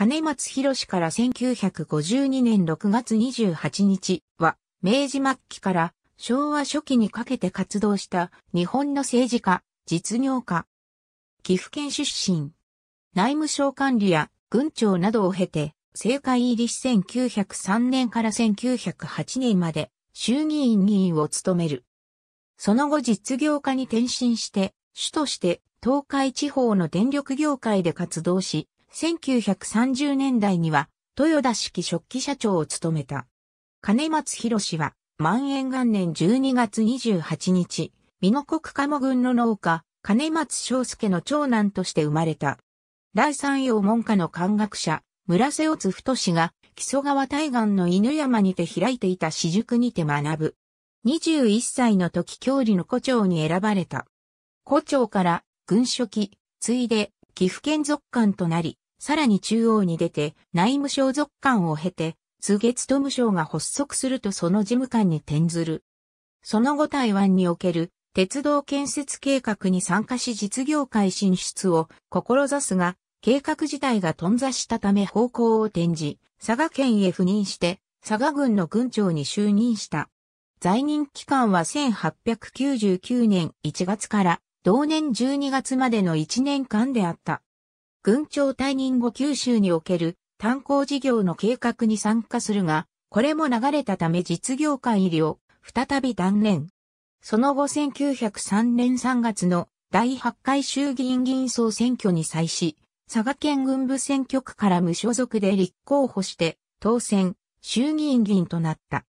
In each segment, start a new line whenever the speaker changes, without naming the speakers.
金松博から1952年6月28日は、明治末期から昭和初期にかけて活動した日本の政治家、実業家。岐阜県出身。内務省管理や軍庁などを経て、政界入りし1903年から1908年まで衆議院議員を務める。その後実業家に転身して、主として東海地方の電力業界で活動し、1930年代には、豊田式食器社長を務めた。金松博氏は、万延元年12月28日、美濃国鴨郡の農家、金松章介の長男として生まれた。第三洋門下の漢学者、村瀬尾津太氏が、木曽川対岸の犬山にて開いていた私塾にて学ぶ。21歳の時郷里の古町に選ばれた。古町から軍書記、ついで岐阜県属官となり、さらに中央に出て内務省属官を経て、津月務省が発足するとその事務官に転ずる。その後台湾における鉄道建設計画に参加し実業界進出を志すが、計画自体が頓挫したため方向を転じ、佐賀県へ赴任して、佐賀軍の軍長に就任した。在任期間は1899年1月から同年12月までの1年間であった。軍長退任後九州における炭鉱事業の計画に参加するが、これも流れたため実業界入りを再び断念。その後1903年3月の第8回衆議院議員総選挙に際し、佐賀県軍部選挙区から無所属で立候補して当選、衆議院議員となった。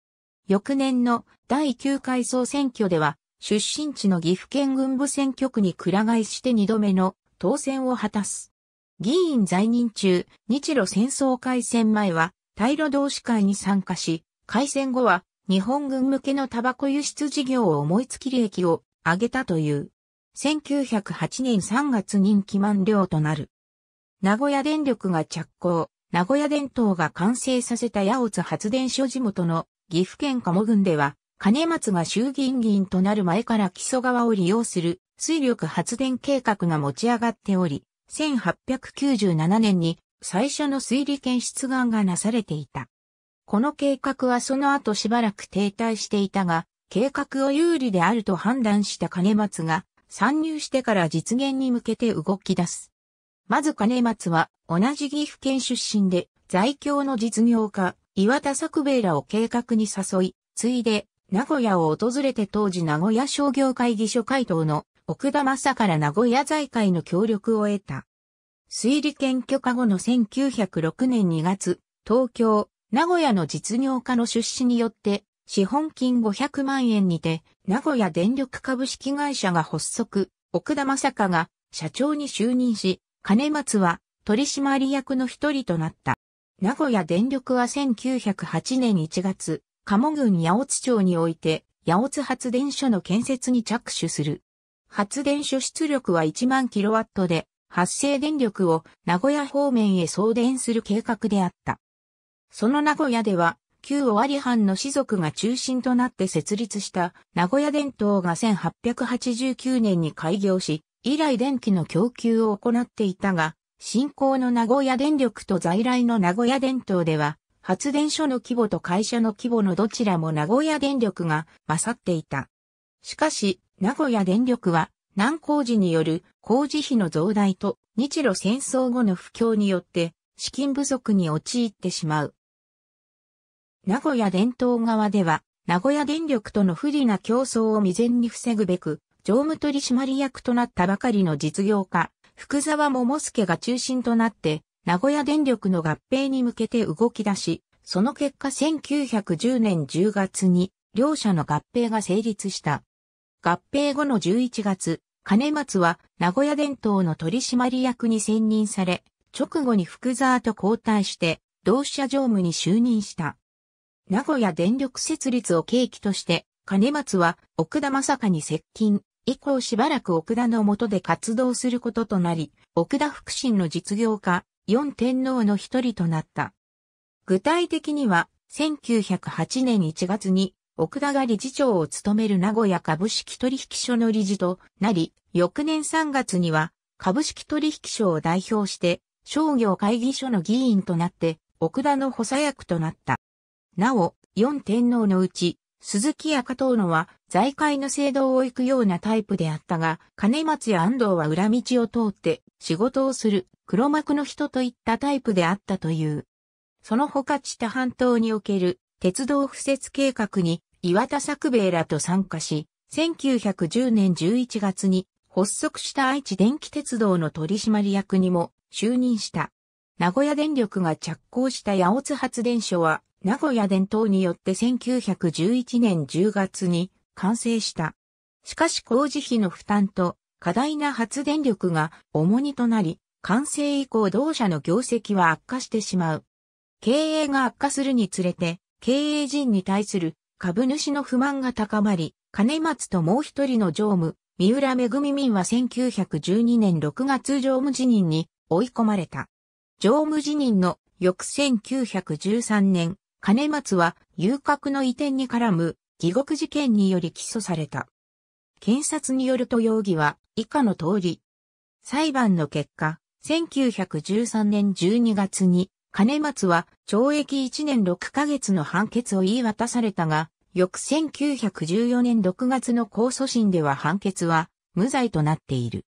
翌年の第9回総選挙では出身地の岐阜県軍部選挙区にく替えして2度目の当選を果たす。議員在任中、日露戦争開戦前は、大露同士会に参加し、開戦後は、日本軍向けのタバコ輸出事業を思いつき利益を上げたという。1908年3月任期満了となる。名古屋電力が着工、名古屋電灯が完成させた八尾津発電所地元の岐阜県鴨郡では、金松が衆議院議員となる前から木曽川を利用する水力発電計画が持ち上がっており、1897年に最初の水利検出願がなされていた。この計画はその後しばらく停滞していたが、計画を有利であると判断した金松が参入してから実現に向けて動き出す。まず金松は同じ岐阜県出身で在京の実業家岩田作兵衛らを計画に誘い、ついで名古屋を訪れて当時名古屋商業会議所会頭の奥田正から名古屋財界の協力を得た。推理研究家後の1906年2月、東京、名古屋の実業家の出資によって、資本金500万円にて、名古屋電力株式会社が発足、奥田正香が社長に就任し、金松は取締役の一人となった。名古屋電力は1908年1月、鴨郡八百津町において、八百津発電所の建設に着手する。発電所出力は1万キロワットで、発生電力を名古屋方面へ送電する計画であった。その名古屋では、旧尾張藩の士族が中心となって設立した名古屋電灯が1889年に開業し、以来電気の供給を行っていたが、新興の名古屋電力と在来の名古屋電灯では、発電所の規模と会社の規模のどちらも名古屋電力が勝っていた。しかし、名古屋電力は、難工事による工事費の増大と日露戦争後の不況によって資金不足に陥ってしまう。名古屋伝統側では、名古屋電力との不利な競争を未然に防ぐべく、常務取締役となったばかりの実業家、福沢桃介が中心となって、名古屋電力の合併に向けて動き出し、その結果1910年10月に両社の合併が成立した。合併後の11月、金松は名古屋電灯の取締役に選任され、直後に福沢と交代して同社常務に就任した。名古屋電力設立を契機として、金松は奥田正香に接近、以降しばらく奥田の下で活動することとなり、奥田福神の実業家、四天皇の一人となった。具体的には、1908年1月に、奥田が理事長を務める名古屋株式取引所の理事となり、翌年3月には、株式取引所を代表して、商業会議所の議員となって、奥田の補佐役となった。なお、四天皇のうち、鈴木赤遠野は財界の制度を行くようなタイプであったが、金松や安藤は裏道を通って仕事をする黒幕の人といったタイプであったという。その他知多半島における鉄道敷設計画に岩田作兵衛らと参加し、1910年11月に発足した愛知電気鉄道の取締役にも就任した。名古屋電力が着工した八尾津発電所は名古屋伝統によって1911年10月に完成した。しかし工事費の負担と過大な発電力が重荷となり、完成以降同社の業績は悪化してしまう。経営が悪化するにつれて、経営陣に対する株主の不満が高まり、金松ともう一人の常務、三浦恵民は1912年6月常務辞任に追い込まれた。常務辞任の翌1913年金松は遊郭の移転に絡む疑獄事件により起訴された。検察によると容疑は以下の通り。裁判の結果、1913年12月に金松は懲役1年6ヶ月の判決を言い渡されたが、翌1914年6月の控訴審では判決は無罪となっている。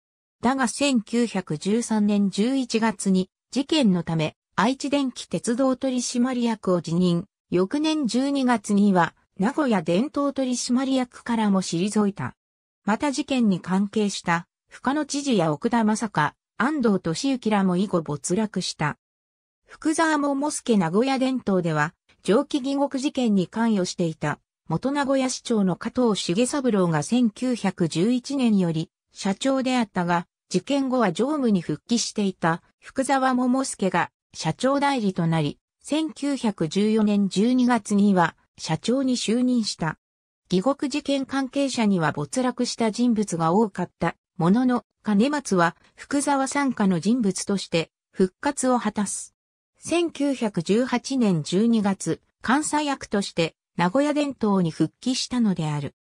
だが1913年11月に事件のため愛知電気鉄道取締役を辞任、翌年12月には、名古屋伝統取締役からも退いた。また事件に関係した、深野知事や奥田正香、安藤俊之らも以後没落した。福沢桃介名古屋伝統では、蒸気義国事件に関与していた、元名古屋市長の加藤重三郎が1911年より、社長であったが、事件後は常務に復帰していた、福沢桃介が社長代理となり、1914年12月には社長に就任した。義国事件関係者には没落した人物が多かったものの、金松は福沢参加の人物として復活を果たす。1918年12月、監査役として名古屋伝統に復帰したのである。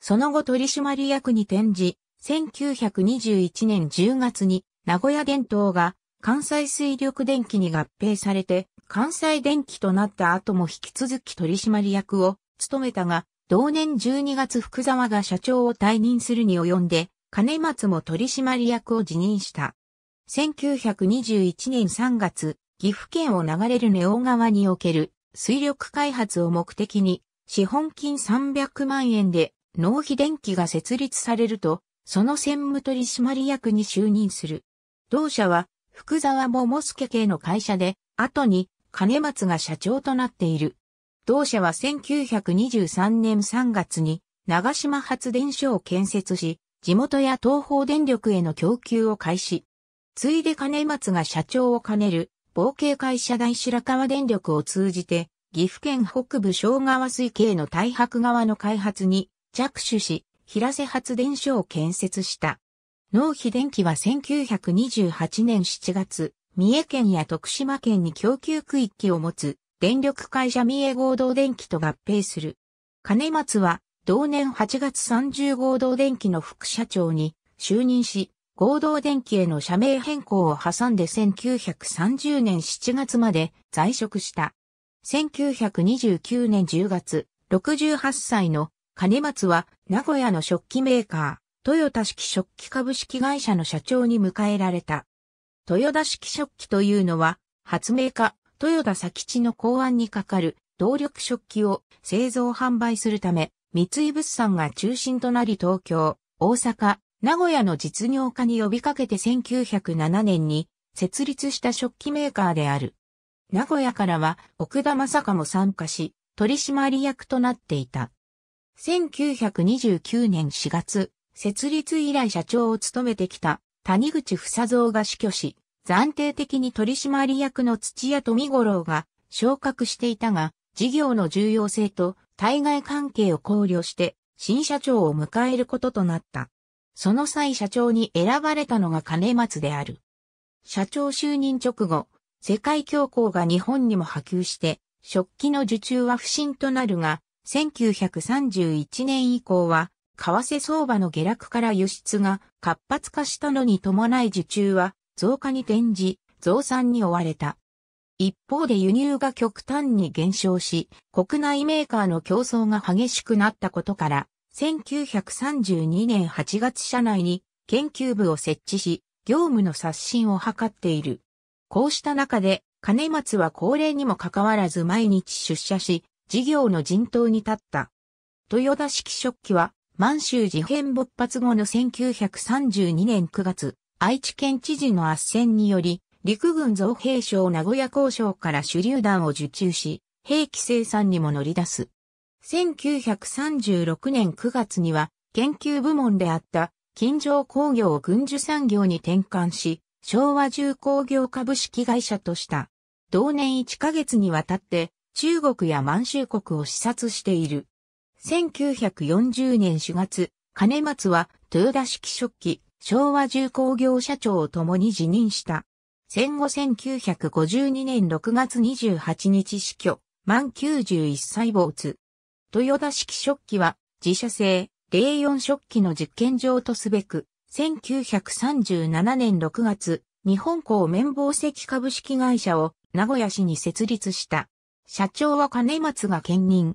その後取締役に転じ、1921年10月に名古屋伝統が関西水力電機に合併されて、関西電機となった後も引き続き取締役を務めたが、同年12月福沢が社長を退任するに及んで、金松も取締役を辞任した。1921年3月、岐阜県を流れるネオ川における水力開発を目的に、資本金300万円で納費電機が設立されると、その専務取締役に就任する。同社は福沢桃助系の会社で、後に金松が社長となっている。同社は1923年3月に長島発電所を建設し、地元や東方電力への供給を開始。ついで金松が社長を兼ねる、冒険会社大白川電力を通じて、岐阜県北部小川水系の大白川の開発に着手し、平瀬発電所を建設した。農費電気は1928年7月、三重県や徳島県に供給区域を持つ電力会社三重合同電気と合併する。金松は同年8月30合同電気の副社長に就任し、合同電気への社名変更を挟んで1930年7月まで在職した。1929年10月、68歳の金松は名古屋の食器メーカー。豊田式食器株式会社の社長に迎えられた。豊田式食器というのは、発明家、豊田佐吉の考案にかかる動力食器を製造販売するため、三井物産が中心となり東京、大阪、名古屋の実業家に呼びかけて1907年に設立した食器メーカーである。名古屋からは奥田正香も参加し、取締役となっていた。1929年4月、設立以来社長を務めてきた谷口房うが死去し、暫定的に取締役の土屋富五郎が昇格していたが、事業の重要性と対外関係を考慮して新社長を迎えることとなった。その際社長に選ばれたのが金松である。社長就任直後、世界恐慌が日本にも波及して、食器の受注は不振となるが、1931年以降は為替相場の下落から輸出が活発化したのに伴い受注は増加に転じ、増産に追われた。一方で輸入が極端に減少し、国内メーカーの競争が激しくなったことから、1932年8月社内に研究部を設置し、業務の刷新を図っている。こうした中で、金松は高齢にもかかわらず毎日出社し、事業の陣頭に立った。豊田式食器は満州事変勃発後の1932年9月、愛知県知事の圧戦により、陸軍造兵省名古屋交渉から手榴弾を受注し、兵器生産にも乗り出す。1936年9月には、研究部門であった近城工業を軍需産業に転換し、昭和重工業株式会社とした。同年1ヶ月にわたって中国や満州国を視察している。1940年4月、金松は豊田式食器、昭和重工業社長を共に辞任した。戦後1952年6月28日死去、満91歳没。豊田式食器は自社製04食器の実験場とすべく、1937年6月、日本港綿棒石株式会社を名古屋市に設立した。社長は金松が兼任。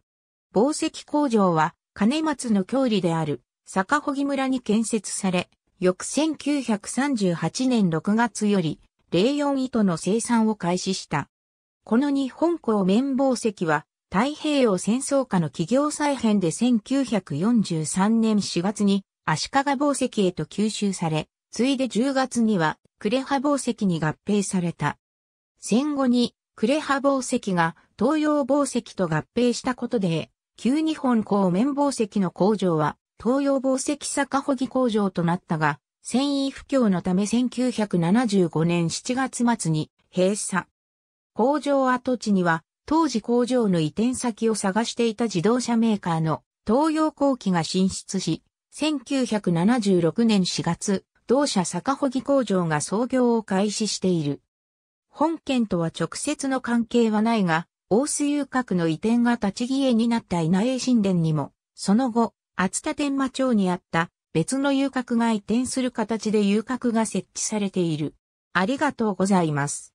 宝石工場は、金松の郷里である、坂穂村に建設され、翌1938年6月より、04糸の生産を開始した。この日本港綿宝石は、太平洋戦争下の企業再編で1943年4月に足利宝石へと吸収され、ついで10月には呉羽宝石に合併された。戦後にレハ宝石が東洋宝石と合併したことで旧日本鋼綿宝石の工場は、東洋宝石坂穂木工場となったが、繊維不況のため1975年7月末に閉鎖。工場跡地には、当時工場の移転先を探していた自動車メーカーの東洋工機が進出し、1976年4月、同社坂穂木工場が創業を開始している。本県とは直接の関係はないが、大須遊郭の移転が立ち消えになった稲江神殿にも、その後、厚田天満町にあった別の遊郭が移転する形で遊郭が設置されている。ありがとうございます。